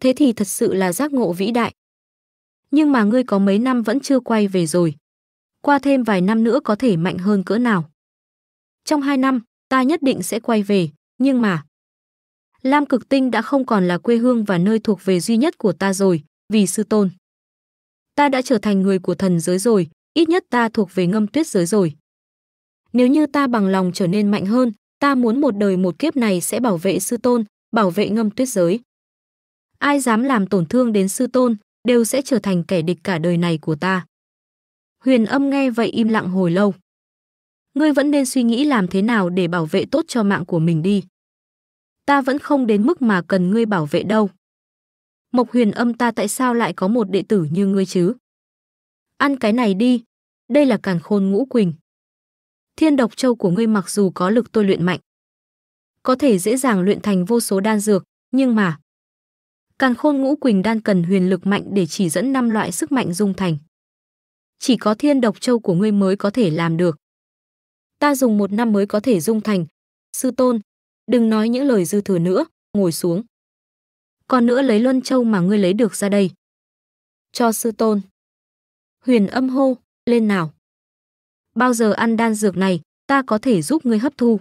thế thì thật sự là giác ngộ vĩ đại. Nhưng mà ngươi có mấy năm vẫn chưa quay về rồi. Qua thêm vài năm nữa có thể mạnh hơn cỡ nào. Trong hai năm, ta nhất định sẽ quay về, nhưng mà... Lam Cực Tinh đã không còn là quê hương và nơi thuộc về duy nhất của ta rồi, vì sư tôn. Ta đã trở thành người của thần giới rồi, ít nhất ta thuộc về ngâm tuyết giới rồi. Nếu như ta bằng lòng trở nên mạnh hơn, ta muốn một đời một kiếp này sẽ bảo vệ sư tôn, bảo vệ ngâm tuyết giới ai dám làm tổn thương đến sư tôn, đều sẽ trở thành kẻ địch cả đời này của ta. Huyền âm nghe vậy im lặng hồi lâu. Ngươi vẫn nên suy nghĩ làm thế nào để bảo vệ tốt cho mạng của mình đi. Ta vẫn không đến mức mà cần ngươi bảo vệ đâu. Mộc huyền âm ta tại sao lại có một đệ tử như ngươi chứ? Ăn cái này đi, đây là càn khôn ngũ quỳnh. Thiên độc châu của ngươi mặc dù có lực tôi luyện mạnh, có thể dễ dàng luyện thành vô số đan dược, nhưng mà Càn khôn ngũ quỳnh đan cần huyền lực mạnh để chỉ dẫn năm loại sức mạnh dung thành. Chỉ có thiên độc châu của ngươi mới có thể làm được. Ta dùng một năm mới có thể dung thành. Sư tôn, đừng nói những lời dư thừa nữa, ngồi xuống. Còn nữa lấy luân châu mà ngươi lấy được ra đây. Cho sư tôn. Huyền âm hô, lên nào. Bao giờ ăn đan dược này, ta có thể giúp ngươi hấp thu.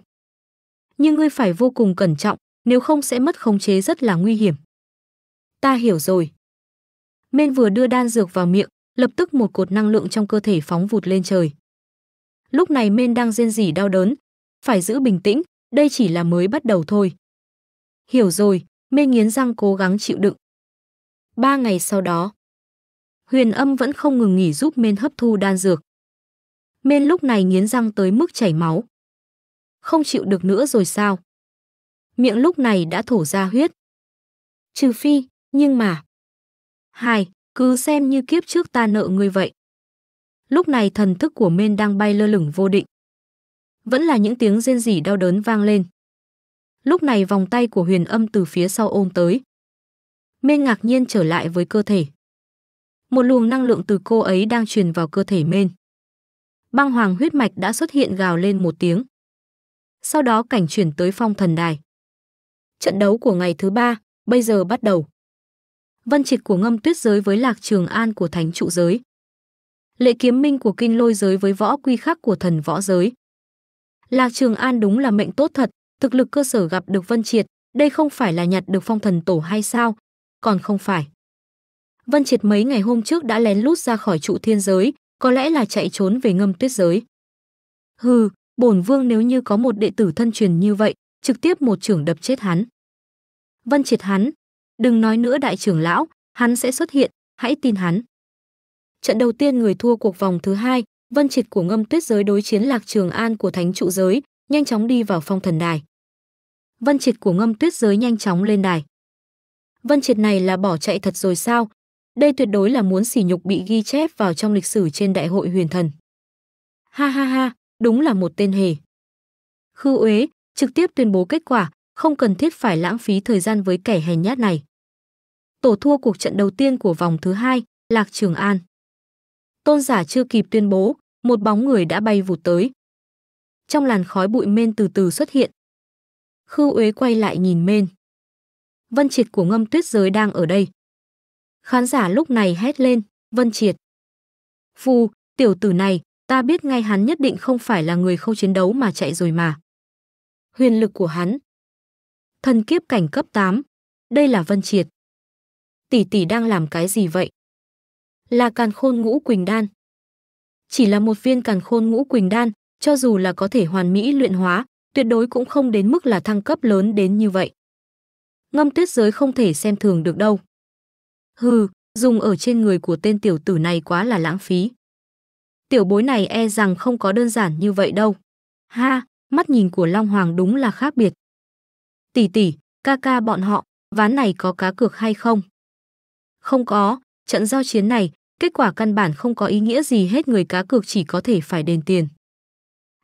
Nhưng ngươi phải vô cùng cẩn trọng, nếu không sẽ mất khống chế rất là nguy hiểm ta hiểu rồi. Men vừa đưa đan dược vào miệng, lập tức một cột năng lượng trong cơ thể phóng vụt lên trời. Lúc này Men đang rên rỉ đau đớn, phải giữ bình tĩnh, đây chỉ là mới bắt đầu thôi. Hiểu rồi, Men nghiến răng cố gắng chịu đựng. Ba ngày sau đó, Huyền Âm vẫn không ngừng nghỉ giúp Men hấp thu đan dược. Men lúc này nghiến răng tới mức chảy máu. Không chịu được nữa rồi sao? Miệng lúc này đã thổ ra huyết. Trừ phi, nhưng mà... Hai, cứ xem như kiếp trước ta nợ ngươi vậy. Lúc này thần thức của Mên đang bay lơ lửng vô định. Vẫn là những tiếng rên rỉ đau đớn vang lên. Lúc này vòng tay của huyền âm từ phía sau ôm tới. Mên ngạc nhiên trở lại với cơ thể. Một luồng năng lượng từ cô ấy đang truyền vào cơ thể Mên. Băng hoàng huyết mạch đã xuất hiện gào lên một tiếng. Sau đó cảnh chuyển tới phong thần đài. Trận đấu của ngày thứ ba, bây giờ bắt đầu vân Triệt của Ngâm Tuyết giới với Lạc Trường An của Thánh trụ giới. Lệ Kiếm Minh của Kinh Lôi giới với Võ Quy Khắc của Thần Võ giới. Lạc Trường An đúng là mệnh tốt thật, thực lực cơ sở gặp được Vân Triệt, đây không phải là nhặt được phong thần tổ hay sao? Còn không phải. Vân Triệt mấy ngày hôm trước đã lén lút ra khỏi trụ thiên giới, có lẽ là chạy trốn về ngâm tuyết giới. Hừ, bổn vương nếu như có một đệ tử thân truyền như vậy, trực tiếp một trưởng đập chết hắn. Vân Triệt hắn, Đừng nói nữa đại trưởng lão, hắn sẽ xuất hiện, hãy tin hắn. Trận đầu tiên người thua cuộc vòng thứ hai, Vân Triệt của Ngâm Tuyết giới đối chiến Lạc Trường An của Thánh trụ giới, nhanh chóng đi vào phong thần đài. Vân Triệt của Ngâm Tuyết giới nhanh chóng lên đài. Vân Triệt này là bỏ chạy thật rồi sao? Đây tuyệt đối là muốn sỉ nhục bị ghi chép vào trong lịch sử trên đại hội huyền thần. Ha ha ha, đúng là một tên hề. Khư Uế trực tiếp tuyên bố kết quả, không cần thiết phải lãng phí thời gian với kẻ hèn nhát này tổ thua cuộc trận đầu tiên của vòng thứ hai, Lạc Trường An. Tôn giả chưa kịp tuyên bố, một bóng người đã bay vụt tới. Trong làn khói bụi men từ từ xuất hiện. Khư Uế quay lại nhìn men Vân Triệt của ngâm tuyết giới đang ở đây. Khán giả lúc này hét lên, Vân Triệt. Phù, tiểu tử này, ta biết ngay hắn nhất định không phải là người không chiến đấu mà chạy rồi mà. Huyền lực của hắn. Thần kiếp cảnh cấp 8. Đây là Vân Triệt tỷ tỷ đang làm cái gì vậy? Là càn khôn ngũ quỳnh đan. Chỉ là một viên càn khôn ngũ quỳnh đan, cho dù là có thể hoàn mỹ luyện hóa, tuyệt đối cũng không đến mức là thăng cấp lớn đến như vậy. Ngâm tuyết giới không thể xem thường được đâu. Hừ, dùng ở trên người của tên tiểu tử này quá là lãng phí. Tiểu bối này e rằng không có đơn giản như vậy đâu. Ha, mắt nhìn của Long Hoàng đúng là khác biệt. Tỷ tỷ, ca ca bọn họ, ván này có cá cược hay không? Không có, trận giao chiến này, kết quả căn bản không có ý nghĩa gì hết người cá cược chỉ có thể phải đền tiền.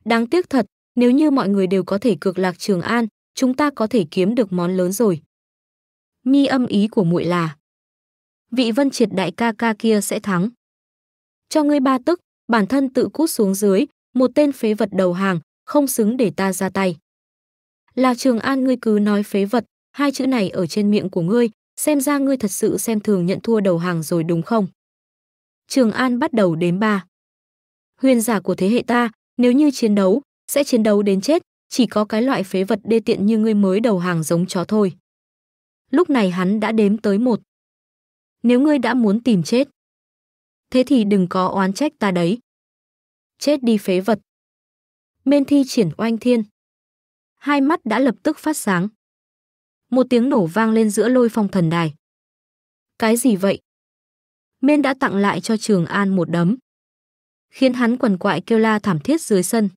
Đáng tiếc thật, nếu như mọi người đều có thể cược lạc Trường An, chúng ta có thể kiếm được món lớn rồi. Mi âm ý của muội là vị Vân Triệt đại ca ca kia sẽ thắng. Cho ngươi ba tức, bản thân tự cút xuống dưới, một tên phế vật đầu hàng, không xứng để ta ra tay. Lạc Trường An ngươi cứ nói phế vật, hai chữ này ở trên miệng của ngươi, xem ra ngươi thật sự xem thường nhận thua đầu hàng rồi đúng không? Trường An bắt đầu đếm ba. Huyền giả của thế hệ ta, nếu như chiến đấu, sẽ chiến đấu đến chết, chỉ có cái loại phế vật đê tiện như ngươi mới đầu hàng giống chó thôi. Lúc này hắn đã đếm tới một. Nếu ngươi đã muốn tìm chết, thế thì đừng có oán trách ta đấy. Chết đi phế vật. Mên thi triển oanh thiên. Hai mắt đã lập tức phát sáng. Một tiếng nổ vang lên giữa lôi phong thần đài. Cái gì vậy? Miên đã tặng lại cho Trường An một đấm. Khiến hắn quần quại kêu la thảm thiết dưới sân.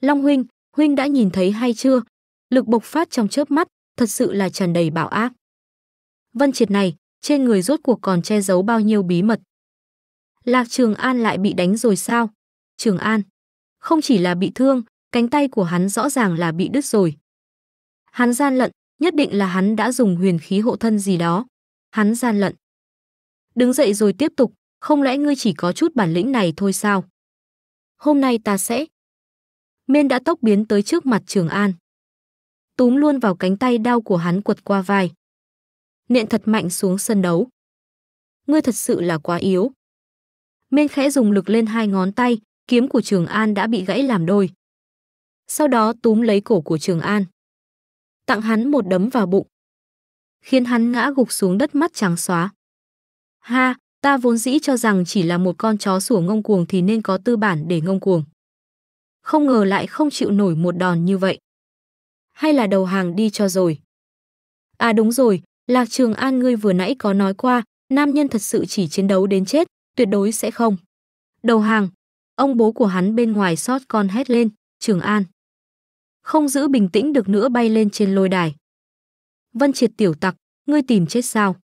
Long huynh, huynh đã nhìn thấy hay chưa? Lực bộc phát trong chớp mắt, thật sự là tràn đầy bạo ác. Vân triệt này, trên người rốt cuộc còn che giấu bao nhiêu bí mật. Lạc Trường An lại bị đánh rồi sao? Trường An, không chỉ là bị thương, cánh tay của hắn rõ ràng là bị đứt rồi. Hắn gian lận, nhất định là hắn đã dùng huyền khí hộ thân gì đó. Hắn gian lận. Đứng dậy rồi tiếp tục, không lẽ ngươi chỉ có chút bản lĩnh này thôi sao? Hôm nay ta sẽ... Miên đã tốc biến tới trước mặt Trường An. Túm luôn vào cánh tay đau của hắn quật qua vai. Nện thật mạnh xuống sân đấu. Ngươi thật sự là quá yếu. Miên khẽ dùng lực lên hai ngón tay, kiếm của Trường An đã bị gãy làm đôi. Sau đó túm lấy cổ của Trường An tặng hắn một đấm vào bụng. Khiến hắn ngã gục xuống đất mắt trắng xóa. Ha, ta vốn dĩ cho rằng chỉ là một con chó sủa ngông cuồng thì nên có tư bản để ngông cuồng. Không ngờ lại không chịu nổi một đòn như vậy. Hay là đầu hàng đi cho rồi. À đúng rồi, Lạc Trường An ngươi vừa nãy có nói qua, nam nhân thật sự chỉ chiến đấu đến chết, tuyệt đối sẽ không. Đầu hàng, ông bố của hắn bên ngoài sót con hét lên, Trường An không giữ bình tĩnh được nữa bay lên trên lôi đài. Vân Triệt tiểu tặc, ngươi tìm chết sao?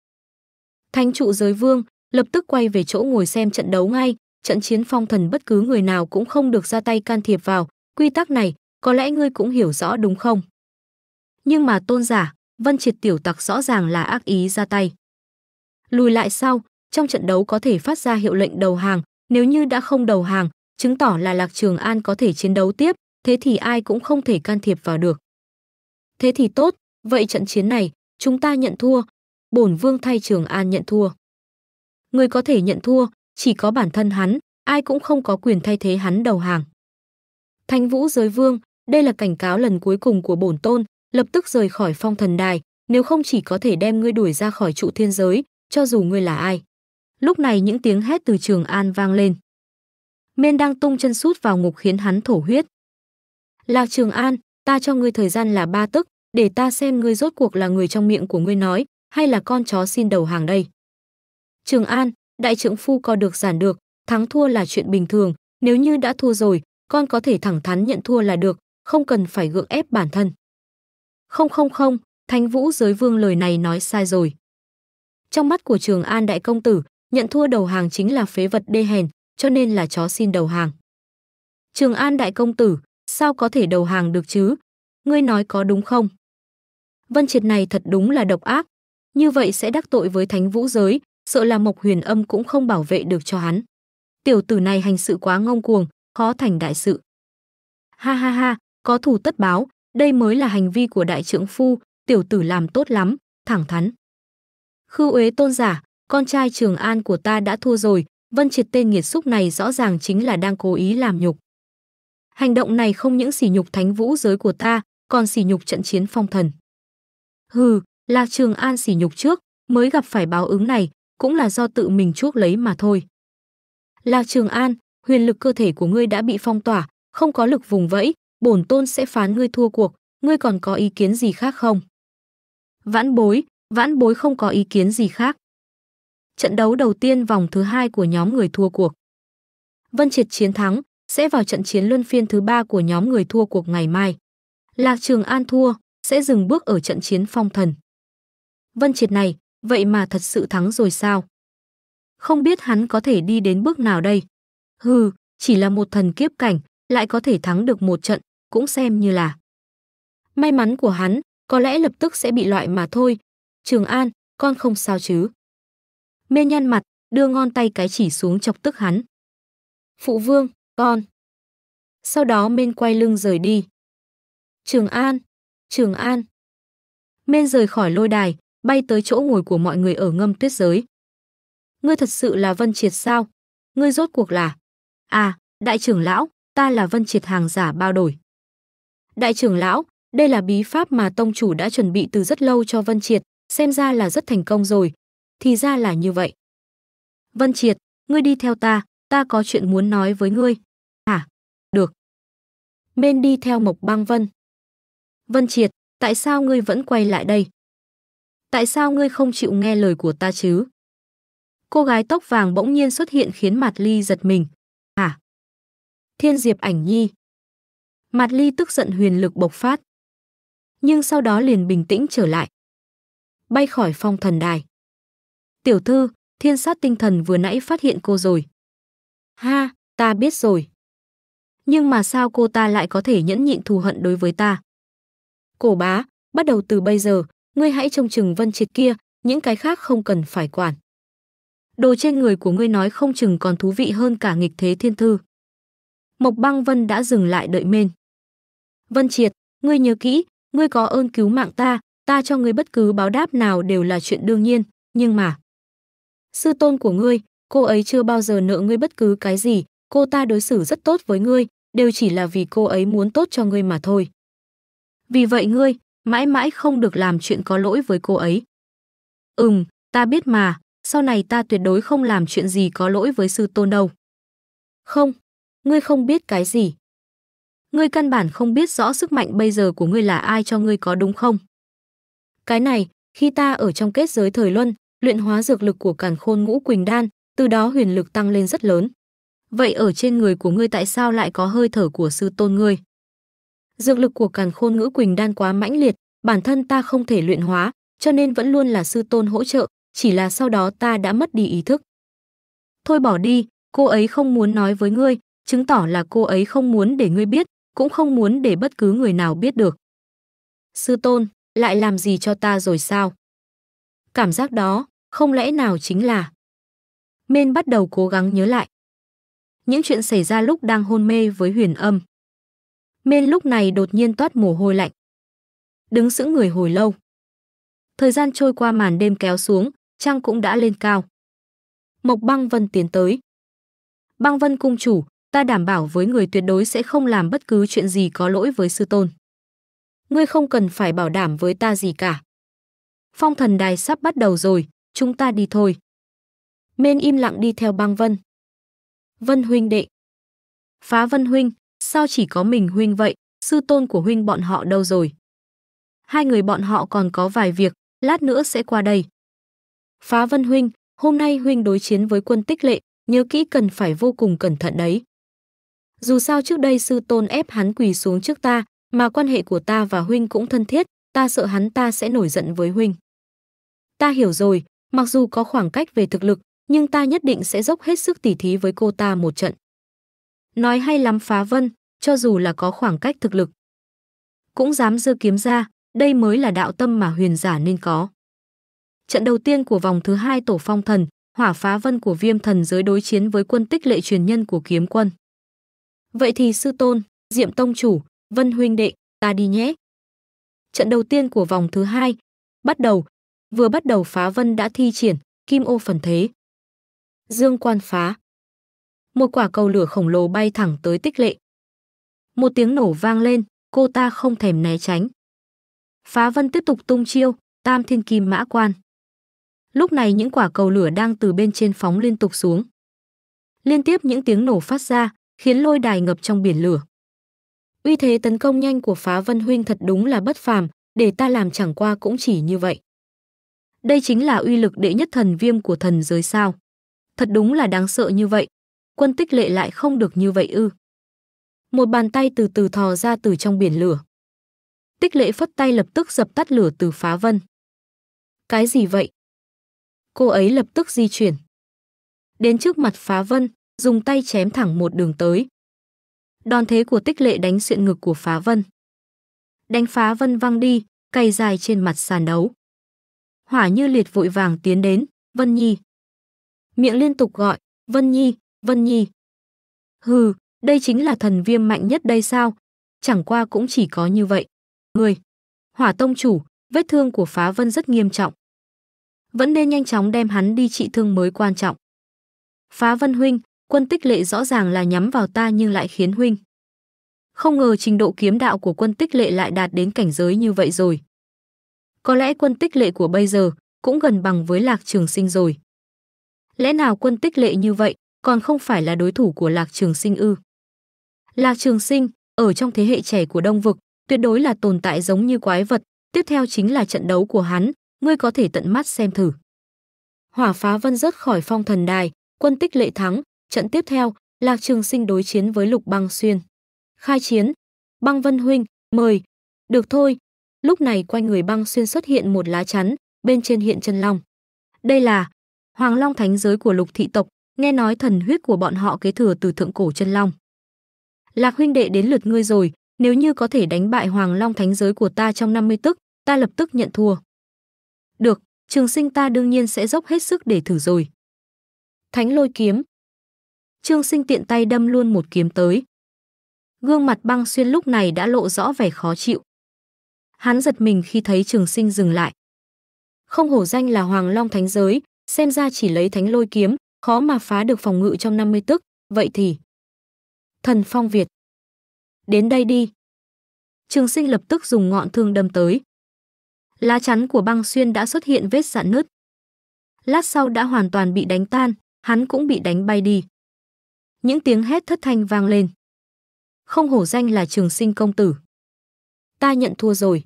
Thánh trụ giới vương lập tức quay về chỗ ngồi xem trận đấu ngay, trận chiến phong thần bất cứ người nào cũng không được ra tay can thiệp vào, quy tắc này có lẽ ngươi cũng hiểu rõ đúng không? Nhưng mà tôn giả, Vân Triệt tiểu tặc rõ ràng là ác ý ra tay. Lùi lại sau, trong trận đấu có thể phát ra hiệu lệnh đầu hàng, nếu như đã không đầu hàng, chứng tỏ là Lạc Trường An có thể chiến đấu tiếp, thế thì ai cũng không thể can thiệp vào được. Thế thì tốt, vậy trận chiến này, chúng ta nhận thua, bổn vương thay Trường An nhận thua. Người có thể nhận thua, chỉ có bản thân hắn, ai cũng không có quyền thay thế hắn đầu hàng. Thanh Vũ giới vương, đây là cảnh cáo lần cuối cùng của bổn tôn, lập tức rời khỏi phong thần đài, nếu không chỉ có thể đem ngươi đuổi ra khỏi trụ thiên giới, cho dù ngươi là ai. Lúc này những tiếng hét từ Trường An vang lên. Miên đang tung chân sút vào ngục khiến hắn thổ huyết, Lạc Trường An, ta cho ngươi thời gian là ba tức, để ta xem ngươi rốt cuộc là người trong miệng của ngươi nói, hay là con chó xin đầu hàng đây. Trường An, đại trưởng phu co được giản được, thắng thua là chuyện bình thường, nếu như đã thua rồi, con có thể thẳng thắn nhận thua là được, không cần phải gượng ép bản thân. Không không không, Thánh Vũ Giới Vương lời này nói sai rồi. Trong mắt của Trường An đại công tử, nhận thua đầu hàng chính là phế vật đê hèn, cho nên là chó xin đầu hàng. Trường An đại công tử, sao có thể đầu hàng được chứ? Ngươi nói có đúng không? Vân Triệt này thật đúng là độc ác, như vậy sẽ đắc tội với thánh vũ giới, sợ là Mộc Huyền Âm cũng không bảo vệ được cho hắn. Tiểu tử này hành sự quá ngông cuồng, khó thành đại sự. Ha ha ha, có thủ tất báo, đây mới là hành vi của đại trưởng phu, tiểu tử làm tốt lắm, thẳng thắn. Khư Uế tôn giả, con trai Trường An của ta đã thua rồi, Vân Triệt tên nghiệt xúc này rõ ràng chính là đang cố ý làm nhục. Hành động này không những sỉ nhục thánh vũ giới của ta, còn sỉ nhục trận chiến phong thần. Hừ, Lạc Trường An sỉ nhục trước, mới gặp phải báo ứng này, cũng là do tự mình chuốc lấy mà thôi. Lạc Trường An, huyền lực cơ thể của ngươi đã bị phong tỏa, không có lực vùng vẫy, bổn tôn sẽ phán ngươi thua cuộc, ngươi còn có ý kiến gì khác không? Vãn bối, vãn bối không có ý kiến gì khác. Trận đấu đầu tiên vòng thứ hai của nhóm người thua cuộc. Vân Triệt chiến thắng, sẽ vào trận chiến luân phiên thứ ba của nhóm người thua cuộc ngày mai. Lạc Trường An thua, sẽ dừng bước ở trận chiến phong thần. Vân Triệt này, vậy mà thật sự thắng rồi sao? Không biết hắn có thể đi đến bước nào đây? Hừ, chỉ là một thần kiếp cảnh, lại có thể thắng được một trận, cũng xem như là. May mắn của hắn, có lẽ lập tức sẽ bị loại mà thôi. Trường An, con không sao chứ? Mê nhăn mặt, đưa ngón tay cái chỉ xuống chọc tức hắn. Phụ vương, con. Sau đó Mên quay lưng rời đi. Trường An, Trường An. Mên rời khỏi lôi đài, bay tới chỗ ngồi của mọi người ở ngâm tuyết giới. Ngươi thật sự là Vân Triệt sao? Ngươi rốt cuộc là? À, đại trưởng lão, ta là Vân Triệt hàng giả bao đổi. Đại trưởng lão, đây là bí pháp mà tông chủ đã chuẩn bị từ rất lâu cho Vân Triệt, xem ra là rất thành công rồi. Thì ra là như vậy. Vân Triệt, ngươi đi theo ta, ta có chuyện muốn nói với ngươi. Được. Bên đi theo Mộc Bang Vân. Vân Triệt, tại sao ngươi vẫn quay lại đây? Tại sao ngươi không chịu nghe lời của ta chứ? Cô gái tóc vàng bỗng nhiên xuất hiện khiến Mạt Ly giật mình. Hả? À, thiên Diệp Ảnh Nhi. Mạt Ly tức giận huyền lực bộc phát. Nhưng sau đó liền bình tĩnh trở lại. Bay khỏi phong thần đài. Tiểu thư, thiên sát tinh thần vừa nãy phát hiện cô rồi. Ha, ta biết rồi nhưng mà sao cô ta lại có thể nhẫn nhịn thù hận đối với ta? Cổ bá, bắt đầu từ bây giờ, ngươi hãy trông chừng Vân Triệt kia, những cái khác không cần phải quản. Đồ trên người của ngươi nói không chừng còn thú vị hơn cả nghịch thế thiên thư. Mộc băng Vân đã dừng lại đợi mên. Vân Triệt, ngươi nhớ kỹ, ngươi có ơn cứu mạng ta, ta cho ngươi bất cứ báo đáp nào đều là chuyện đương nhiên, nhưng mà... Sư tôn của ngươi, cô ấy chưa bao giờ nợ ngươi bất cứ cái gì, cô ta đối xử rất tốt với ngươi, đều chỉ là vì cô ấy muốn tốt cho ngươi mà thôi. Vì vậy ngươi, mãi mãi không được làm chuyện có lỗi với cô ấy. Ừm, ta biết mà, sau này ta tuyệt đối không làm chuyện gì có lỗi với sư tôn đâu. Không, ngươi không biết cái gì. Ngươi căn bản không biết rõ sức mạnh bây giờ của ngươi là ai cho ngươi có đúng không? Cái này, khi ta ở trong kết giới thời luân, luyện hóa dược lực của càn khôn ngũ quỳnh đan, từ đó huyền lực tăng lên rất lớn. Vậy ở trên người của ngươi tại sao lại có hơi thở của sư tôn ngươi? Dược lực của càn khôn ngữ quỳnh đan quá mãnh liệt, bản thân ta không thể luyện hóa, cho nên vẫn luôn là sư tôn hỗ trợ, chỉ là sau đó ta đã mất đi ý thức. Thôi bỏ đi, cô ấy không muốn nói với ngươi, chứng tỏ là cô ấy không muốn để ngươi biết, cũng không muốn để bất cứ người nào biết được. Sư tôn, lại làm gì cho ta rồi sao? Cảm giác đó, không lẽ nào chính là... Mên bắt đầu cố gắng nhớ lại, những chuyện xảy ra lúc đang hôn mê với huyền âm. Mên lúc này đột nhiên toát mồ hôi lạnh. Đứng sững người hồi lâu. Thời gian trôi qua màn đêm kéo xuống, trăng cũng đã lên cao. Mộc băng vân tiến tới. Băng vân cung chủ, ta đảm bảo với người tuyệt đối sẽ không làm bất cứ chuyện gì có lỗi với sư tôn. Ngươi không cần phải bảo đảm với ta gì cả. Phong thần đài sắp bắt đầu rồi, chúng ta đi thôi. Mên im lặng đi theo băng vân. Vân huynh đệ. Phá Vân huynh, sao chỉ có mình huynh vậy, sư tôn của huynh bọn họ đâu rồi? Hai người bọn họ còn có vài việc, lát nữa sẽ qua đây. Phá Vân huynh, hôm nay huynh đối chiến với quân tích lệ, nhớ kỹ cần phải vô cùng cẩn thận đấy. Dù sao trước đây sư tôn ép hắn quỳ xuống trước ta, mà quan hệ của ta và huynh cũng thân thiết, ta sợ hắn ta sẽ nổi giận với huynh. Ta hiểu rồi, mặc dù có khoảng cách về thực lực, nhưng ta nhất định sẽ dốc hết sức tỉ thí với cô ta một trận. Nói hay lắm phá vân, cho dù là có khoảng cách thực lực. Cũng dám dư kiếm ra, đây mới là đạo tâm mà huyền giả nên có. Trận đầu tiên của vòng thứ hai tổ phong thần, hỏa phá vân của viêm thần giới đối chiến với quân tích lệ truyền nhân của kiếm quân. Vậy thì sư tôn, diệm tông chủ, vân huynh đệ, ta đi nhé. Trận đầu tiên của vòng thứ hai, bắt đầu, vừa bắt đầu phá vân đã thi triển, kim ô phần thế. Dương quan phá. Một quả cầu lửa khổng lồ bay thẳng tới tích lệ. Một tiếng nổ vang lên, cô ta không thèm né tránh. Phá vân tiếp tục tung chiêu, tam thiên kim mã quan. Lúc này những quả cầu lửa đang từ bên trên phóng liên tục xuống. Liên tiếp những tiếng nổ phát ra, khiến lôi đài ngập trong biển lửa. Uy thế tấn công nhanh của phá vân huynh thật đúng là bất phàm, để ta làm chẳng qua cũng chỉ như vậy. Đây chính là uy lực đệ nhất thần viêm của thần giới sao. Thật đúng là đáng sợ như vậy. Quân tích lệ lại không được như vậy ư. Một bàn tay từ từ thò ra từ trong biển lửa. Tích lệ phất tay lập tức dập tắt lửa từ phá vân. Cái gì vậy? Cô ấy lập tức di chuyển. Đến trước mặt phá vân, dùng tay chém thẳng một đường tới. Đòn thế của tích lệ đánh xuyện ngực của phá vân. Đánh phá vân văng đi, cây dài trên mặt sàn đấu. Hỏa như liệt vội vàng tiến đến, Vân Nhi, miệng liên tục gọi, Vân Nhi, Vân Nhi. Hừ, đây chính là thần viêm mạnh nhất đây sao? Chẳng qua cũng chỉ có như vậy. Người, hỏa tông chủ, vết thương của phá vân rất nghiêm trọng. Vẫn nên nhanh chóng đem hắn đi trị thương mới quan trọng. Phá vân huynh, quân tích lệ rõ ràng là nhắm vào ta nhưng lại khiến huynh. Không ngờ trình độ kiếm đạo của quân tích lệ lại đạt đến cảnh giới như vậy rồi. Có lẽ quân tích lệ của bây giờ cũng gần bằng với lạc trường sinh rồi lẽ nào quân tích lệ như vậy còn không phải là đối thủ của Lạc Trường Sinh ư? Lạc Trường Sinh, ở trong thế hệ trẻ của Đông Vực, tuyệt đối là tồn tại giống như quái vật, tiếp theo chính là trận đấu của hắn, ngươi có thể tận mắt xem thử. Hỏa Phá Vân rớt khỏi phong thần đài, quân tích lệ thắng, trận tiếp theo, Lạc Trường Sinh đối chiến với Lục Băng Xuyên. Khai chiến, Băng Vân Huynh, mời. Được thôi. Lúc này quanh người Băng Xuyên xuất hiện một lá chắn, bên trên hiện chân long. Đây là Hoàng Long thánh giới của Lục thị tộc, nghe nói thần huyết của bọn họ kế thừa từ thượng cổ chân long. Lạc huynh đệ đến lượt ngươi rồi, nếu như có thể đánh bại Hoàng Long thánh giới của ta trong 50 tức, ta lập tức nhận thua. Được, trường sinh ta đương nhiên sẽ dốc hết sức để thử rồi. Thánh lôi kiếm. Trường sinh tiện tay đâm luôn một kiếm tới. Gương mặt băng xuyên lúc này đã lộ rõ vẻ khó chịu. Hắn giật mình khi thấy trường sinh dừng lại. Không hổ danh là Hoàng Long Thánh Giới, xem ra chỉ lấy thánh lôi kiếm, khó mà phá được phòng ngự trong 50 tức, vậy thì... Thần Phong Việt. Đến đây đi. Trường sinh lập tức dùng ngọn thương đâm tới. Lá chắn của băng xuyên đã xuất hiện vết dạn nứt. Lát sau đã hoàn toàn bị đánh tan, hắn cũng bị đánh bay đi. Những tiếng hét thất thanh vang lên. Không hổ danh là trường sinh công tử. Ta nhận thua rồi.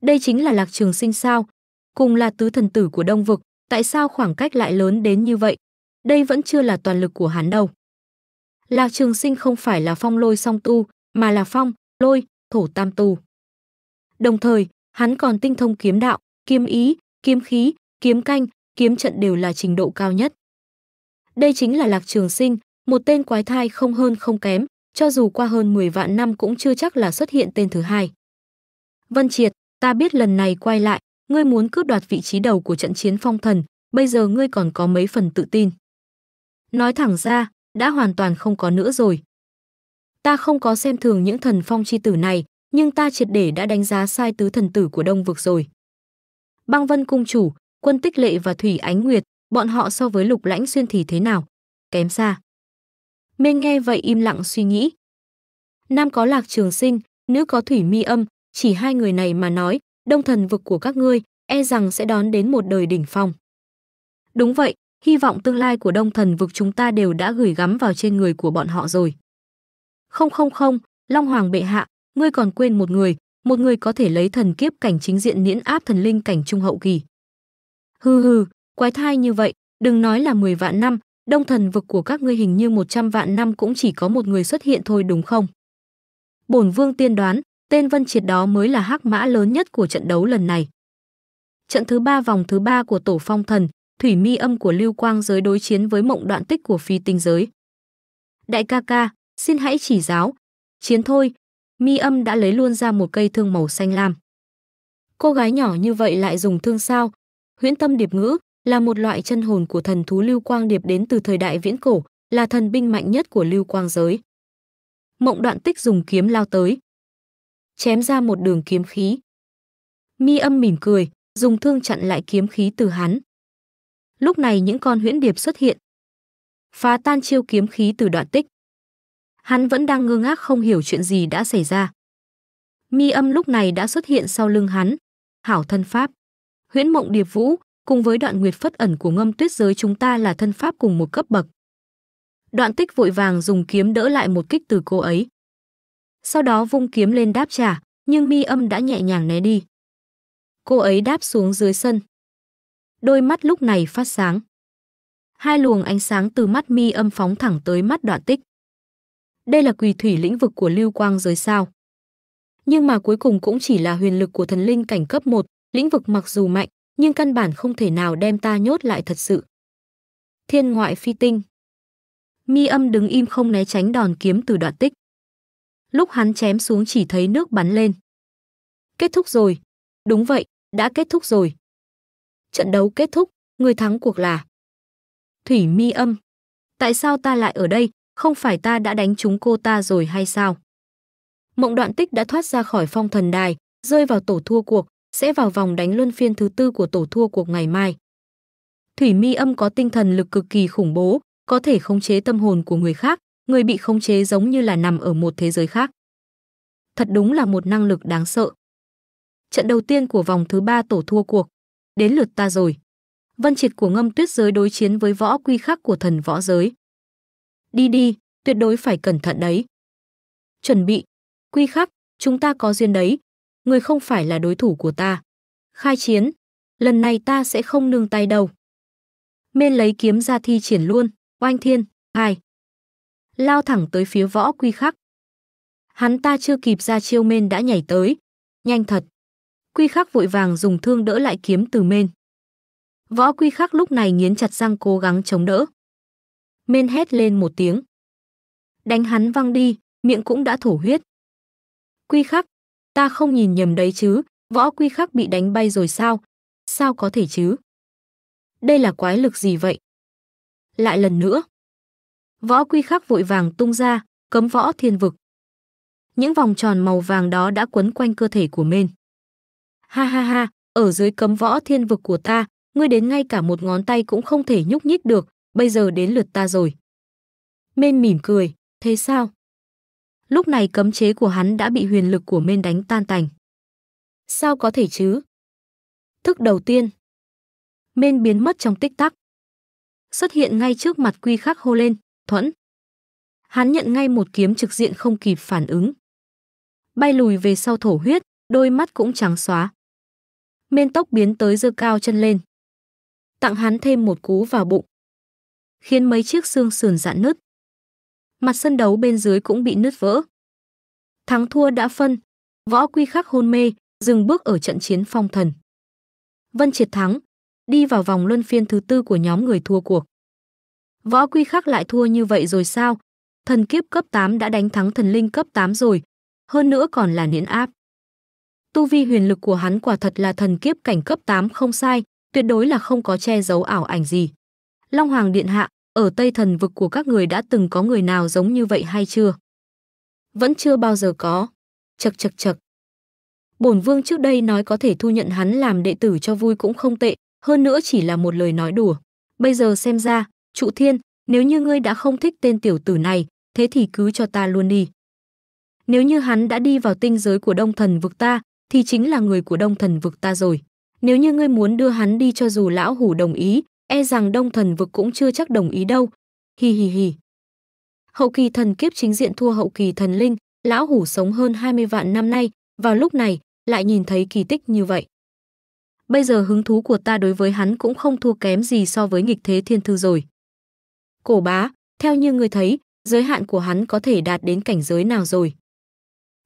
Đây chính là lạc trường sinh sao, cùng là tứ thần tử của Đông Vực, Tại sao khoảng cách lại lớn đến như vậy? Đây vẫn chưa là toàn lực của hắn đâu. Lạc Trường Sinh không phải là phong lôi song tu, mà là phong, lôi, thổ tam tu. Đồng thời, hắn còn tinh thông kiếm đạo, kiếm ý, kiếm khí, kiếm canh, kiếm trận đều là trình độ cao nhất. Đây chính là Lạc Trường Sinh, một tên quái thai không hơn không kém, cho dù qua hơn 10 vạn năm cũng chưa chắc là xuất hiện tên thứ hai. Vân Triệt, ta biết lần này quay lại, ngươi muốn cướp đoạt vị trí đầu của trận chiến phong thần, bây giờ ngươi còn có mấy phần tự tin. Nói thẳng ra, đã hoàn toàn không có nữa rồi. Ta không có xem thường những thần phong chi tử này, nhưng ta triệt để đã đánh giá sai tứ thần tử của Đông vực rồi. Băng Vân cung chủ, Quân Tích Lệ và Thủy Ánh Nguyệt, bọn họ so với Lục Lãnh Xuyên thì thế nào? Kém xa. Minh nghe vậy im lặng suy nghĩ. Nam có Lạc Trường Sinh, nữ có Thủy Mi Âm, chỉ hai người này mà nói, đông thần vực của các ngươi e rằng sẽ đón đến một đời đỉnh phong. Đúng vậy, hy vọng tương lai của đông thần vực chúng ta đều đã gửi gắm vào trên người của bọn họ rồi. Không không không, Long Hoàng bệ hạ, ngươi còn quên một người, một người có thể lấy thần kiếp cảnh chính diện niễn áp thần linh cảnh trung hậu kỳ. Hừ hừ, quái thai như vậy, đừng nói là 10 vạn năm, đông thần vực của các ngươi hình như 100 vạn năm cũng chỉ có một người xuất hiện thôi đúng không? Bổn vương tiên đoán, Tên Vân Triệt đó mới là hắc mã lớn nhất của trận đấu lần này. Trận thứ ba vòng thứ ba của tổ phong thần, thủy mi âm của lưu quang giới đối chiến với mộng đoạn tích của phi tinh giới. Đại ca ca, xin hãy chỉ giáo. Chiến thôi, mi âm đã lấy luôn ra một cây thương màu xanh lam. Cô gái nhỏ như vậy lại dùng thương sao? Huyễn tâm điệp ngữ là một loại chân hồn của thần thú lưu quang điệp đến từ thời đại viễn cổ, là thần binh mạnh nhất của lưu quang giới. Mộng đoạn tích dùng kiếm lao tới, chém ra một đường kiếm khí. Mi âm mỉm cười, dùng thương chặn lại kiếm khí từ hắn. Lúc này những con huyễn điệp xuất hiện. Phá tan chiêu kiếm khí từ đoạn tích. Hắn vẫn đang ngơ ngác không hiểu chuyện gì đã xảy ra. Mi âm lúc này đã xuất hiện sau lưng hắn. Hảo thân pháp. Huyễn mộng điệp vũ, cùng với đoạn nguyệt phất ẩn của ngâm tuyết giới chúng ta là thân pháp cùng một cấp bậc. Đoạn tích vội vàng dùng kiếm đỡ lại một kích từ cô ấy sau đó vung kiếm lên đáp trả, nhưng mi âm đã nhẹ nhàng né đi. Cô ấy đáp xuống dưới sân. Đôi mắt lúc này phát sáng. Hai luồng ánh sáng từ mắt mi âm phóng thẳng tới mắt đoạn tích. Đây là quỳ thủy lĩnh vực của lưu quang giới sao. Nhưng mà cuối cùng cũng chỉ là huyền lực của thần linh cảnh cấp 1, lĩnh vực mặc dù mạnh, nhưng căn bản không thể nào đem ta nhốt lại thật sự. Thiên ngoại phi tinh Mi âm đứng im không né tránh đòn kiếm từ đoạn tích lúc hắn chém xuống chỉ thấy nước bắn lên. Kết thúc rồi. Đúng vậy, đã kết thúc rồi. Trận đấu kết thúc, người thắng cuộc là Thủy Mi Âm. Tại sao ta lại ở đây, không phải ta đã đánh trúng cô ta rồi hay sao? Mộng Đoạn Tích đã thoát ra khỏi phong thần đài, rơi vào tổ thua cuộc, sẽ vào vòng đánh luân phiên thứ tư của tổ thua cuộc ngày mai. Thủy Mi Âm có tinh thần lực cực kỳ khủng bố, có thể khống chế tâm hồn của người khác, người bị khống chế giống như là nằm ở một thế giới khác. Thật đúng là một năng lực đáng sợ. Trận đầu tiên của vòng thứ ba tổ thua cuộc, đến lượt ta rồi. Vân triệt của ngâm tuyết giới đối chiến với võ quy khắc của thần võ giới. Đi đi, tuyệt đối phải cẩn thận đấy. Chuẩn bị, quy khắc, chúng ta có duyên đấy. Người không phải là đối thủ của ta. Khai chiến, lần này ta sẽ không nương tay đâu. Mên lấy kiếm ra thi triển luôn, oanh thiên, hai lao thẳng tới phía võ quy khắc. Hắn ta chưa kịp ra chiêu mên đã nhảy tới. Nhanh thật. Quy khắc vội vàng dùng thương đỡ lại kiếm từ mên. Võ quy khắc lúc này nghiến chặt răng cố gắng chống đỡ. Mên hét lên một tiếng. Đánh hắn văng đi, miệng cũng đã thổ huyết. Quy khắc, ta không nhìn nhầm đấy chứ, võ quy khắc bị đánh bay rồi sao? Sao có thể chứ? Đây là quái lực gì vậy? Lại lần nữa. Võ quy khắc vội vàng tung ra, cấm võ thiên vực. Những vòng tròn màu vàng đó đã quấn quanh cơ thể của Mên. Ha ha ha, ở dưới cấm võ thiên vực của ta, ngươi đến ngay cả một ngón tay cũng không thể nhúc nhích được, bây giờ đến lượt ta rồi. Mên mỉm cười, thế sao? Lúc này cấm chế của hắn đã bị huyền lực của Mên đánh tan tành. Sao có thể chứ? Thức đầu tiên. Mên biến mất trong tích tắc. Xuất hiện ngay trước mặt quy khắc hô lên, thuẫn. Hắn nhận ngay một kiếm trực diện không kịp phản ứng. Bay lùi về sau thổ huyết, đôi mắt cũng trắng xóa. Miên tóc biến tới dơ cao chân lên. Tặng hắn thêm một cú vào bụng. Khiến mấy chiếc xương sườn dạn nứt. Mặt sân đấu bên dưới cũng bị nứt vỡ. Thắng thua đã phân, võ quy khắc hôn mê, dừng bước ở trận chiến phong thần. Vân Triệt thắng, đi vào vòng luân phiên thứ tư của nhóm người thua cuộc. Võ Quy Khắc lại thua như vậy rồi sao? Thần kiếp cấp 8 đã đánh thắng thần linh cấp 8 rồi, hơn nữa còn là niễn áp. Tu vi huyền lực của hắn quả thật là thần kiếp cảnh cấp 8 không sai, tuyệt đối là không có che giấu ảo ảnh gì. Long Hoàng Điện Hạ, ở Tây Thần Vực của các người đã từng có người nào giống như vậy hay chưa? Vẫn chưa bao giờ có. Chật chật chật. Bổn Vương trước đây nói có thể thu nhận hắn làm đệ tử cho vui cũng không tệ, hơn nữa chỉ là một lời nói đùa. Bây giờ xem ra, Trụ Thiên, nếu như ngươi đã không thích tên tiểu tử này, thế thì cứ cho ta luôn đi. Nếu như hắn đã đi vào tinh giới của đông thần vực ta, thì chính là người của đông thần vực ta rồi. Nếu như ngươi muốn đưa hắn đi cho dù lão hủ đồng ý, e rằng đông thần vực cũng chưa chắc đồng ý đâu. Hi hi hi. Hậu kỳ thần kiếp chính diện thua hậu kỳ thần linh, lão hủ sống hơn 20 vạn năm nay, vào lúc này lại nhìn thấy kỳ tích như vậy. Bây giờ hứng thú của ta đối với hắn cũng không thua kém gì so với nghịch thế thiên thư rồi. Cổ bá, theo như ngươi thấy, giới hạn của hắn có thể đạt đến cảnh giới nào rồi?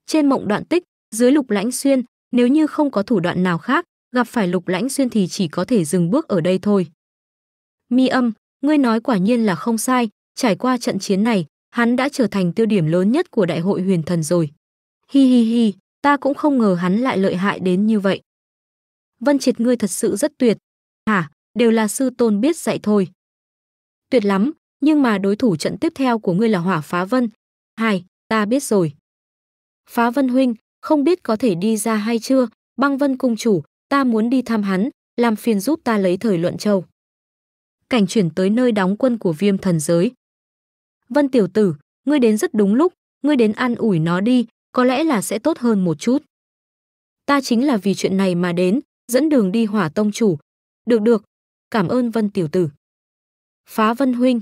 Trên mộng đoạn tích, dưới lục lãnh xuyên, nếu như không có thủ đoạn nào khác, gặp phải lục lãnh xuyên thì chỉ có thể dừng bước ở đây thôi. Mi âm, ngươi nói quả nhiên là không sai, trải qua trận chiến này, hắn đã trở thành tiêu điểm lớn nhất của đại hội huyền thần rồi. Hi hi hi, ta cũng không ngờ hắn lại lợi hại đến như vậy. Vân triệt ngươi thật sự rất tuyệt. Hả, đều là sư tôn biết dạy thôi. Tuyệt lắm, nhưng mà đối thủ trận tiếp theo của ngươi là Hỏa Phá Vân. Hai, ta biết rồi. Phá Vân huynh, không biết có thể đi ra hay chưa, Băng Vân cung chủ, ta muốn đi thăm hắn, làm phiền giúp ta lấy thời luận châu. Cảnh chuyển tới nơi đóng quân của viêm thần giới. Vân tiểu tử, ngươi đến rất đúng lúc, ngươi đến an ủi nó đi, có lẽ là sẽ tốt hơn một chút. Ta chính là vì chuyện này mà đến, dẫn đường đi hỏa tông chủ. Được được, cảm ơn Vân tiểu tử. Phá Vân huynh.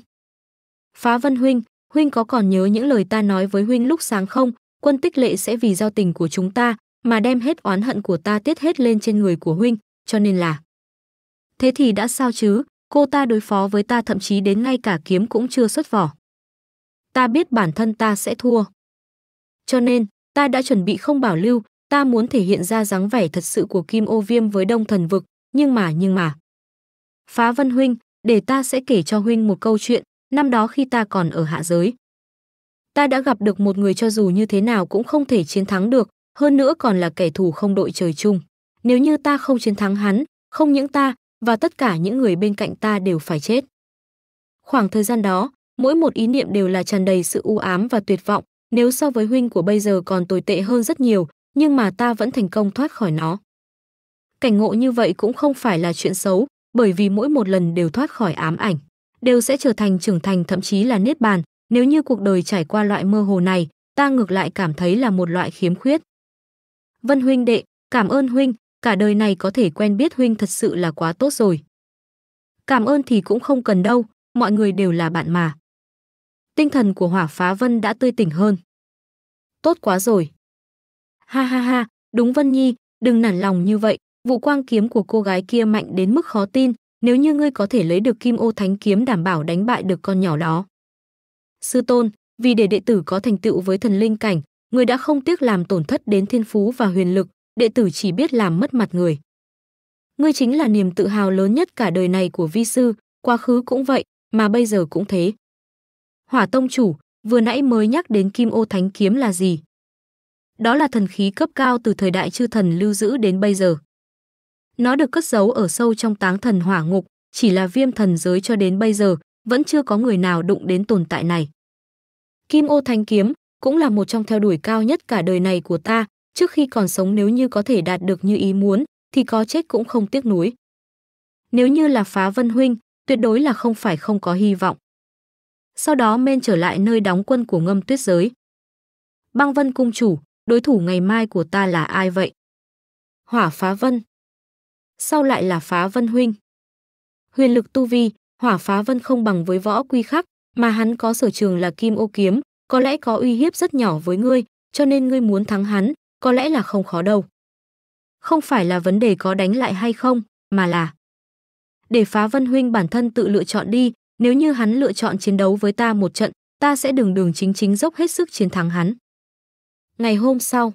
Phá Vân huynh, huynh có còn nhớ những lời ta nói với huynh lúc sáng không? Quân Tích Lệ sẽ vì giao tình của chúng ta mà đem hết oán hận của ta tiết hết lên trên người của huynh, cho nên là Thế thì đã sao chứ, cô ta đối phó với ta thậm chí đến ngay cả kiếm cũng chưa xuất vỏ. Ta biết bản thân ta sẽ thua. Cho nên, ta đã chuẩn bị không bảo lưu, ta muốn thể hiện ra dáng vẻ thật sự của Kim Ô Viêm với Đông Thần Vực, nhưng mà nhưng mà. Phá Vân Huynh, để ta sẽ kể cho Huynh một câu chuyện, năm đó khi ta còn ở hạ giới. Ta đã gặp được một người cho dù như thế nào cũng không thể chiến thắng được, hơn nữa còn là kẻ thù không đội trời chung. Nếu như ta không chiến thắng hắn, không những ta và tất cả những người bên cạnh ta đều phải chết. Khoảng thời gian đó, mỗi một ý niệm đều là tràn đầy sự u ám và tuyệt vọng, nếu so với huynh của bây giờ còn tồi tệ hơn rất nhiều, nhưng mà ta vẫn thành công thoát khỏi nó. Cảnh ngộ như vậy cũng không phải là chuyện xấu, bởi vì mỗi một lần đều thoát khỏi ám ảnh đều sẽ trở thành trưởng thành thậm chí là niết bàn nếu như cuộc đời trải qua loại mơ hồ này ta ngược lại cảm thấy là một loại khiếm khuyết vân huynh đệ cảm ơn huynh cả đời này có thể quen biết huynh thật sự là quá tốt rồi cảm ơn thì cũng không cần đâu mọi người đều là bạn mà tinh thần của hỏa phá vân đã tươi tỉnh hơn tốt quá rồi ha ha ha đúng vân nhi đừng nản lòng như vậy vụ quang kiếm của cô gái kia mạnh đến mức khó tin nếu như ngươi có thể lấy được kim ô thánh kiếm đảm bảo đánh bại được con nhỏ đó. Sư tôn, vì để đệ tử có thành tựu với thần linh cảnh, người đã không tiếc làm tổn thất đến thiên phú và huyền lực, đệ tử chỉ biết làm mất mặt người. Ngươi chính là niềm tự hào lớn nhất cả đời này của vi sư, quá khứ cũng vậy, mà bây giờ cũng thế. Hỏa tông chủ, vừa nãy mới nhắc đến kim ô thánh kiếm là gì? Đó là thần khí cấp cao từ thời đại chư thần lưu giữ đến bây giờ. Nó được cất giấu ở sâu trong táng thần hỏa ngục, chỉ là viêm thần giới cho đến bây giờ, vẫn chưa có người nào đụng đến tồn tại này. Kim ô thanh kiếm cũng là một trong theo đuổi cao nhất cả đời này của ta, trước khi còn sống nếu như có thể đạt được như ý muốn, thì có chết cũng không tiếc nuối. Nếu như là phá vân huynh, tuyệt đối là không phải không có hy vọng. Sau đó men trở lại nơi đóng quân của ngâm tuyết giới. Băng vân cung chủ, đối thủ ngày mai của ta là ai vậy? Hỏa phá vân sau lại là phá vân huynh. Huyền lực tu vi, hỏa phá vân không bằng với võ quy khắc, mà hắn có sở trường là kim ô kiếm, có lẽ có uy hiếp rất nhỏ với ngươi, cho nên ngươi muốn thắng hắn, có lẽ là không khó đâu. Không phải là vấn đề có đánh lại hay không, mà là để phá vân huynh bản thân tự lựa chọn đi, nếu như hắn lựa chọn chiến đấu với ta một trận, ta sẽ đường đường chính chính dốc hết sức chiến thắng hắn. Ngày hôm sau,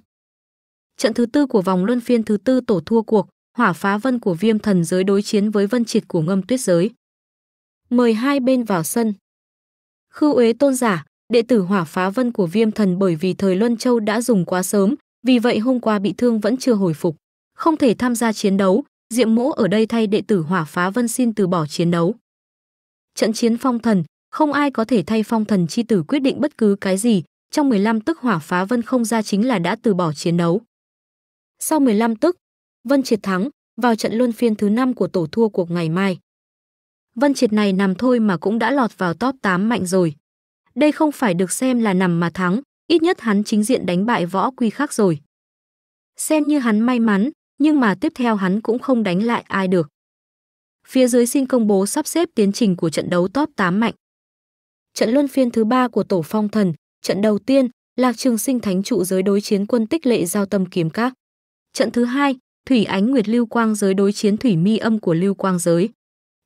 trận thứ tư của vòng luân phiên thứ tư tổ thua cuộc, hỏa phá vân của viêm thần giới đối chiến với vân triệt của ngâm tuyết giới. Mời hai bên vào sân. Khư Uế tôn giả, đệ tử hỏa phá vân của viêm thần bởi vì thời Luân Châu đã dùng quá sớm, vì vậy hôm qua bị thương vẫn chưa hồi phục, không thể tham gia chiến đấu, Diệm Mỗ ở đây thay đệ tử hỏa phá vân xin từ bỏ chiến đấu. Trận chiến phong thần, không ai có thể thay phong thần chi tử quyết định bất cứ cái gì, trong 15 tức hỏa phá vân không ra chính là đã từ bỏ chiến đấu. Sau 15 tức, Vân Triệt thắng, vào trận luân phiên thứ 5 của tổ thua cuộc ngày mai. Vân Triệt này nằm thôi mà cũng đã lọt vào top 8 mạnh rồi. Đây không phải được xem là nằm mà thắng, ít nhất hắn chính diện đánh bại võ quy khác rồi. Xem như hắn may mắn, nhưng mà tiếp theo hắn cũng không đánh lại ai được. Phía dưới xin công bố sắp xếp tiến trình của trận đấu top 8 mạnh. Trận luân phiên thứ 3 của tổ phong thần, trận đầu tiên, Lạc Trường Sinh Thánh trụ giới đối chiến quân tích lệ giao tâm kiếm các. Trận thứ hai, Thủy Ánh Nguyệt Lưu Quang giới đối chiến Thủy Mi Âm của Lưu Quang giới.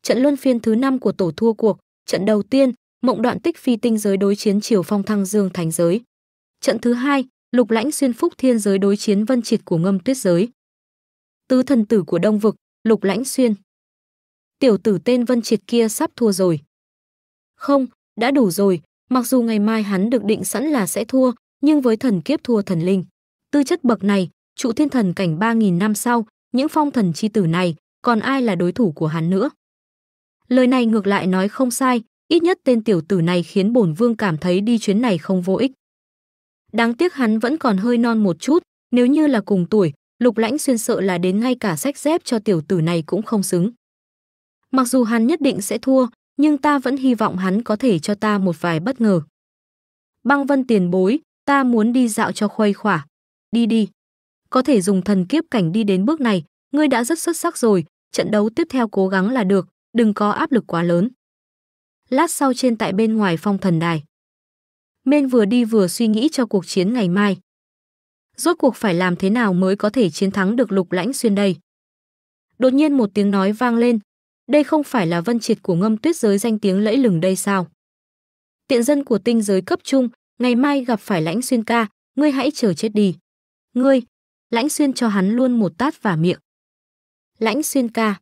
Trận luân phiên thứ 5 của tổ thua cuộc, trận đầu tiên, Mộng Đoạn Tích Phi Tinh giới đối chiến Triều Phong Thăng Dương Thánh giới. Trận thứ hai, Lục Lãnh Xuyên Phúc Thiên giới đối chiến Vân Triệt của Ngâm Tuyết giới. Tứ thần tử của Đông vực, Lục Lãnh Xuyên. Tiểu tử tên Vân Triệt kia sắp thua rồi. Không, đã đủ rồi, mặc dù ngày mai hắn được định sẵn là sẽ thua, nhưng với thần kiếp thua thần linh, tư chất bậc này, trụ thiên thần cảnh 3.000 năm sau, những phong thần chi tử này, còn ai là đối thủ của hắn nữa. Lời này ngược lại nói không sai, ít nhất tên tiểu tử này khiến bổn vương cảm thấy đi chuyến này không vô ích. Đáng tiếc hắn vẫn còn hơi non một chút, nếu như là cùng tuổi, lục lãnh xuyên sợ là đến ngay cả sách dép cho tiểu tử này cũng không xứng. Mặc dù hắn nhất định sẽ thua, nhưng ta vẫn hy vọng hắn có thể cho ta một vài bất ngờ. Băng vân tiền bối, ta muốn đi dạo cho khuây khỏa. Đi đi có thể dùng thần kiếp cảnh đi đến bước này, ngươi đã rất xuất sắc rồi, trận đấu tiếp theo cố gắng là được, đừng có áp lực quá lớn. Lát sau trên tại bên ngoài phong thần đài. Mên vừa đi vừa suy nghĩ cho cuộc chiến ngày mai. Rốt cuộc phải làm thế nào mới có thể chiến thắng được lục lãnh xuyên đây? Đột nhiên một tiếng nói vang lên. Đây không phải là vân triệt của ngâm tuyết giới danh tiếng lẫy lừng đây sao? Tiện dân của tinh giới cấp trung, ngày mai gặp phải lãnh xuyên ca, ngươi hãy chờ chết đi. Ngươi, Lãnh Xuyên cho hắn luôn một tát và miệng. Lãnh Xuyên ca.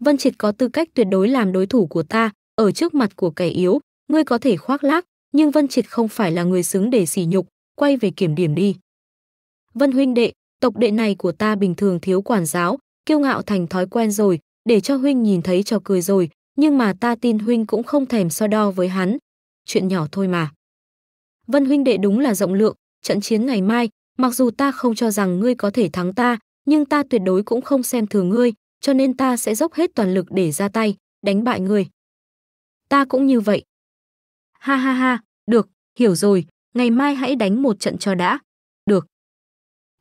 Vân Triệt có tư cách tuyệt đối làm đối thủ của ta, ở trước mặt của kẻ yếu, ngươi có thể khoác lác, nhưng Vân Triệt không phải là người xứng để sỉ nhục, quay về kiểm điểm đi. Vân huynh đệ, tộc đệ này của ta bình thường thiếu quản giáo, kiêu ngạo thành thói quen rồi, để cho huynh nhìn thấy cho cười rồi, nhưng mà ta tin huynh cũng không thèm so đo với hắn. Chuyện nhỏ thôi mà. Vân huynh đệ đúng là rộng lượng, trận chiến ngày mai, mặc dù ta không cho rằng ngươi có thể thắng ta, nhưng ta tuyệt đối cũng không xem thường ngươi, cho nên ta sẽ dốc hết toàn lực để ra tay, đánh bại ngươi. Ta cũng như vậy. Ha ha ha, được, hiểu rồi, ngày mai hãy đánh một trận cho đã. Được.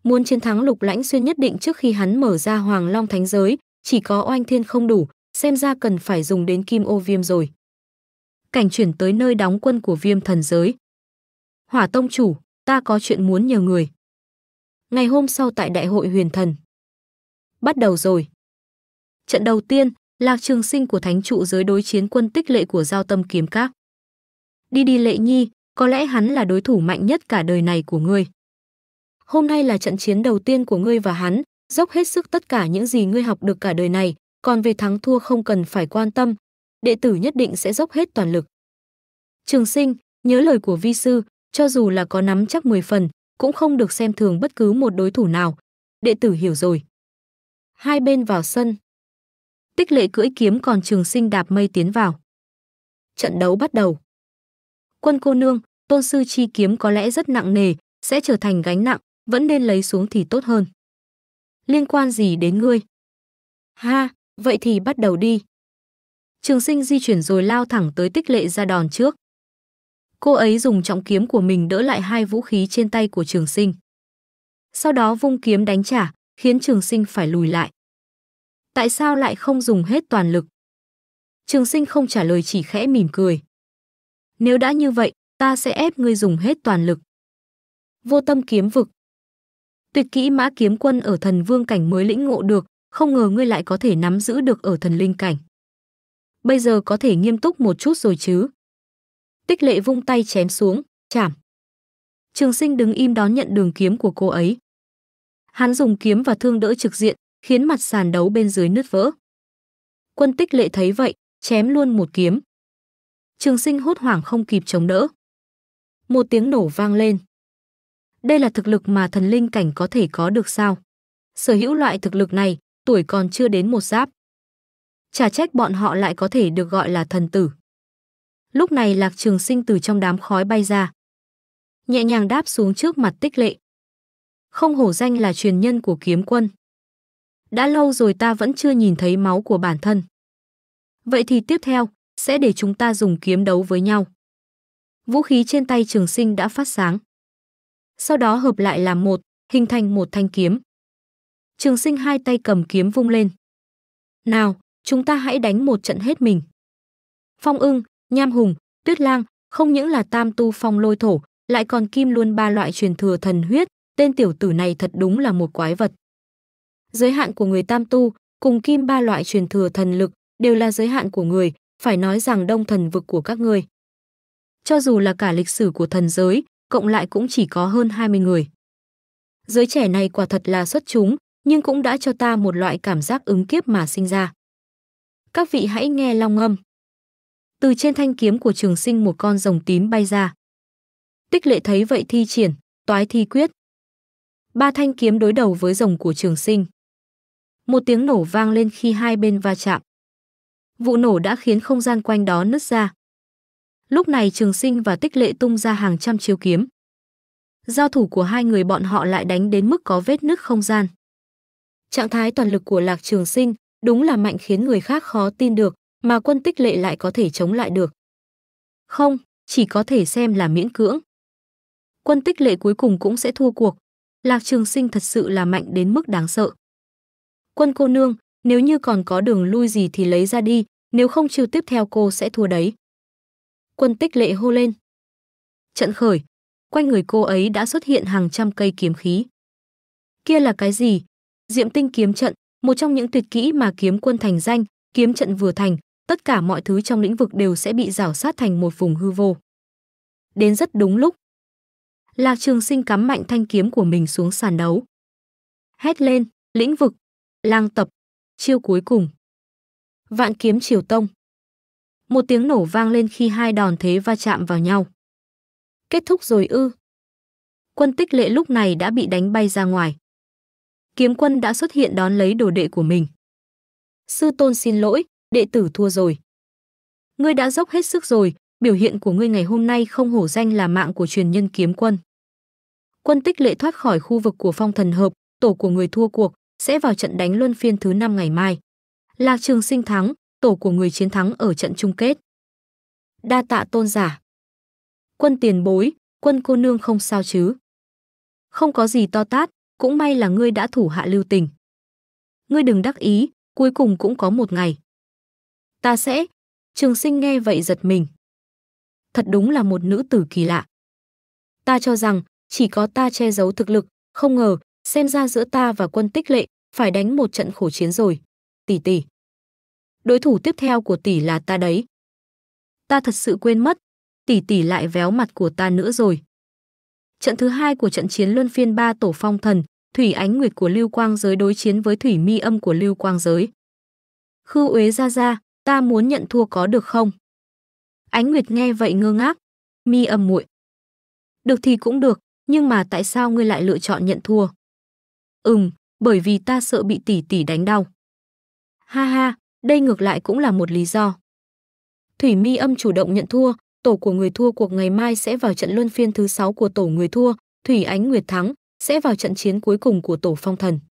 Muốn chiến thắng lục lãnh xuyên nhất định trước khi hắn mở ra hoàng long thánh giới, chỉ có oanh thiên không đủ, xem ra cần phải dùng đến kim ô viêm rồi. Cảnh chuyển tới nơi đóng quân của viêm thần giới. Hỏa tông chủ, ta có chuyện muốn nhờ người ngày hôm sau tại Đại hội Huyền Thần. Bắt đầu rồi. Trận đầu tiên, Lạc Trường Sinh của Thánh trụ giới đối chiến quân tích lệ của Giao Tâm Kiếm Các. Đi đi Lệ Nhi, có lẽ hắn là đối thủ mạnh nhất cả đời này của ngươi. Hôm nay là trận chiến đầu tiên của ngươi và hắn, dốc hết sức tất cả những gì ngươi học được cả đời này, còn về thắng thua không cần phải quan tâm, đệ tử nhất định sẽ dốc hết toàn lực. Trường Sinh, nhớ lời của vi sư, cho dù là có nắm chắc 10 phần, cũng không được xem thường bất cứ một đối thủ nào. Đệ tử hiểu rồi. Hai bên vào sân. Tích lệ cưỡi kiếm còn trường sinh đạp mây tiến vào. Trận đấu bắt đầu. Quân cô nương, tôn sư chi kiếm có lẽ rất nặng nề, sẽ trở thành gánh nặng, vẫn nên lấy xuống thì tốt hơn. Liên quan gì đến ngươi? Ha, vậy thì bắt đầu đi. Trường sinh di chuyển rồi lao thẳng tới tích lệ ra đòn trước cô ấy dùng trọng kiếm của mình đỡ lại hai vũ khí trên tay của trường sinh. Sau đó vung kiếm đánh trả, khiến trường sinh phải lùi lại. Tại sao lại không dùng hết toàn lực? Trường sinh không trả lời chỉ khẽ mỉm cười. Nếu đã như vậy, ta sẽ ép ngươi dùng hết toàn lực. Vô tâm kiếm vực. Tuyệt kỹ mã kiếm quân ở thần vương cảnh mới lĩnh ngộ được, không ngờ ngươi lại có thể nắm giữ được ở thần linh cảnh. Bây giờ có thể nghiêm túc một chút rồi chứ, Tích lệ vung tay chém xuống, chảm. Trường sinh đứng im đón nhận đường kiếm của cô ấy. Hắn dùng kiếm và thương đỡ trực diện, khiến mặt sàn đấu bên dưới nứt vỡ. Quân tích lệ thấy vậy, chém luôn một kiếm. Trường sinh hốt hoảng không kịp chống đỡ. Một tiếng nổ vang lên. Đây là thực lực mà thần linh cảnh có thể có được sao? Sở hữu loại thực lực này, tuổi còn chưa đến một giáp. Chả trách bọn họ lại có thể được gọi là thần tử. Lúc này Lạc Trường Sinh từ trong đám khói bay ra. Nhẹ nhàng đáp xuống trước mặt tích lệ. Không hổ danh là truyền nhân của kiếm quân. Đã lâu rồi ta vẫn chưa nhìn thấy máu của bản thân. Vậy thì tiếp theo, sẽ để chúng ta dùng kiếm đấu với nhau. Vũ khí trên tay trường sinh đã phát sáng. Sau đó hợp lại làm một, hình thành một thanh kiếm. Trường sinh hai tay cầm kiếm vung lên. Nào, chúng ta hãy đánh một trận hết mình. Phong ưng, Nham Hùng, Tuyết Lang, không những là tam tu phong lôi thổ, lại còn kim luôn ba loại truyền thừa thần huyết, tên tiểu tử này thật đúng là một quái vật. Giới hạn của người tam tu, cùng kim ba loại truyền thừa thần lực, đều là giới hạn của người, phải nói rằng đông thần vực của các người, Cho dù là cả lịch sử của thần giới, cộng lại cũng chỉ có hơn 20 người. Giới trẻ này quả thật là xuất chúng, nhưng cũng đã cho ta một loại cảm giác ứng kiếp mà sinh ra. Các vị hãy nghe long âm từ trên thanh kiếm của trường sinh một con rồng tím bay ra. Tích lệ thấy vậy thi triển, toái thi quyết. Ba thanh kiếm đối đầu với rồng của trường sinh. Một tiếng nổ vang lên khi hai bên va chạm. Vụ nổ đã khiến không gian quanh đó nứt ra. Lúc này trường sinh và tích lệ tung ra hàng trăm chiêu kiếm. Giao thủ của hai người bọn họ lại đánh đến mức có vết nứt không gian. Trạng thái toàn lực của lạc trường sinh đúng là mạnh khiến người khác khó tin được, mà quân tích lệ lại có thể chống lại được. Không, chỉ có thể xem là miễn cưỡng. Quân tích lệ cuối cùng cũng sẽ thua cuộc. Lạc Trường Sinh thật sự là mạnh đến mức đáng sợ. Quân cô nương, nếu như còn có đường lui gì thì lấy ra đi, nếu không chiêu tiếp theo cô sẽ thua đấy. Quân tích lệ hô lên. Trận khởi, quanh người cô ấy đã xuất hiện hàng trăm cây kiếm khí. Kia là cái gì? Diệm tinh kiếm trận, một trong những tuyệt kỹ mà kiếm quân thành danh, kiếm trận vừa thành, tất cả mọi thứ trong lĩnh vực đều sẽ bị rảo sát thành một vùng hư vô. Đến rất đúng lúc. Lạc Trường Sinh cắm mạnh thanh kiếm của mình xuống sàn đấu. Hét lên, lĩnh vực, lang tập, chiêu cuối cùng. Vạn kiếm triều tông. Một tiếng nổ vang lên khi hai đòn thế va chạm vào nhau. Kết thúc rồi ư? Quân Tích Lệ lúc này đã bị đánh bay ra ngoài. Kiếm Quân đã xuất hiện đón lấy đồ đệ của mình. Sư tôn xin lỗi, đệ tử thua rồi. Ngươi đã dốc hết sức rồi, biểu hiện của ngươi ngày hôm nay không hổ danh là mạng của truyền nhân kiếm quân. Quân tích lệ thoát khỏi khu vực của phong thần hợp, tổ của người thua cuộc, sẽ vào trận đánh luân phiên thứ năm ngày mai. Lạc Trường Sinh thắng, tổ của người chiến thắng ở trận chung kết. Đa tạ tôn giả. Quân tiền bối, quân cô nương không sao chứ. Không có gì to tát, cũng may là ngươi đã thủ hạ lưu tình. Ngươi đừng đắc ý, cuối cùng cũng có một ngày. Ta sẽ... Trường sinh nghe vậy giật mình. Thật đúng là một nữ tử kỳ lạ. Ta cho rằng, chỉ có ta che giấu thực lực, không ngờ, xem ra giữa ta và quân tích lệ, phải đánh một trận khổ chiến rồi. Tỷ tỷ. Đối thủ tiếp theo của tỷ là ta đấy. Ta thật sự quên mất, tỷ tỷ lại véo mặt của ta nữa rồi. Trận thứ hai của trận chiến luân phiên ba tổ phong thần, Thủy Ánh Nguyệt của Lưu Quang Giới đối chiến với Thủy Mi Âm của Lưu Quang Giới. Khư Uế ra ra, Ta muốn nhận thua có được không? Ánh Nguyệt nghe vậy ngơ ngác, mi âm muội. Được thì cũng được, nhưng mà tại sao ngươi lại lựa chọn nhận thua? Ừm, bởi vì ta sợ bị tỷ tỷ đánh đau. Ha ha, đây ngược lại cũng là một lý do. Thủy Mi âm chủ động nhận thua, tổ của người thua cuộc ngày mai sẽ vào trận luân phiên thứ 6 của tổ người thua, Thủy Ánh Nguyệt thắng, sẽ vào trận chiến cuối cùng của tổ phong thần.